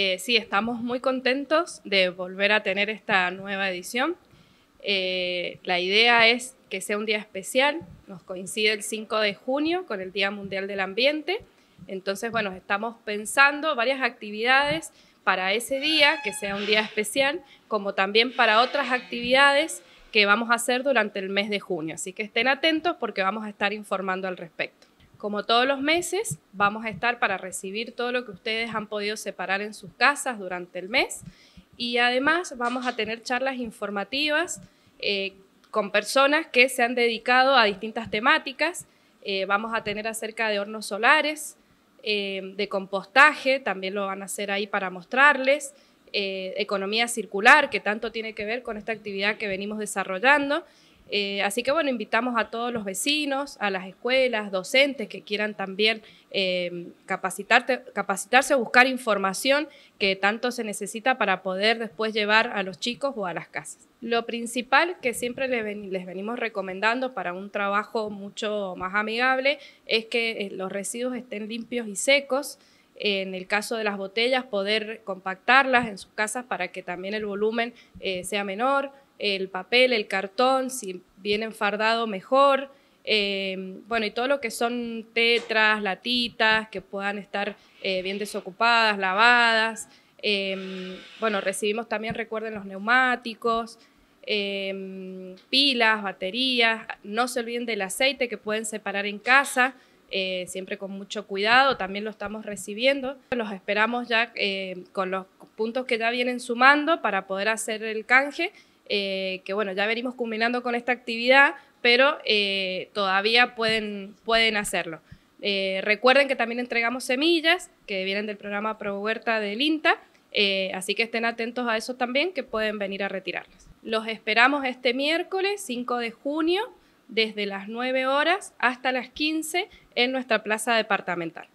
Eh, sí, estamos muy contentos de volver a tener esta nueva edición. Eh, la idea es que sea un día especial, nos coincide el 5 de junio con el Día Mundial del Ambiente. Entonces, bueno, estamos pensando varias actividades para ese día, que sea un día especial, como también para otras actividades que vamos a hacer durante el mes de junio. Así que estén atentos porque vamos a estar informando al respecto. Como todos los meses, vamos a estar para recibir todo lo que ustedes han podido separar en sus casas durante el mes y además vamos a tener charlas informativas eh, con personas que se han dedicado a distintas temáticas. Eh, vamos a tener acerca de hornos solares, eh, de compostaje, también lo van a hacer ahí para mostrarles, economía circular, que tanto tiene que ver con esta actividad que venimos desarrollando, eh, así que bueno, invitamos a todos los vecinos, a las escuelas, docentes que quieran también eh, capacitarse, buscar información que tanto se necesita para poder después llevar a los chicos o a las casas. Lo principal que siempre les venimos recomendando para un trabajo mucho más amigable es que eh, los residuos estén limpios y secos en el caso de las botellas, poder compactarlas en sus casas para que también el volumen eh, sea menor el papel, el cartón, si viene enfardado mejor, em, bueno, y todo lo que son tetras, latitas, que puedan estar eh, bien desocupadas, lavadas. Em, bueno, recibimos también, recuerden, los neumáticos, em, pilas, baterías. No se olviden del aceite que pueden separar en casa, eh, siempre con mucho cuidado. También lo estamos recibiendo. Los esperamos ya eh, con los puntos que ya vienen sumando para poder hacer el canje eh, que bueno, ya venimos culminando con esta actividad, pero eh, todavía pueden, hacerlo. Eh, recuerden que también entregamos semillas que vienen del programa Pro Huerta del INTA, así que estén atentos a eso también, que pueden venir a retirarlas. Los esperamos este miércoles 5 de junio desde las 9 horas hasta las 15 en nuestra plaza departamental.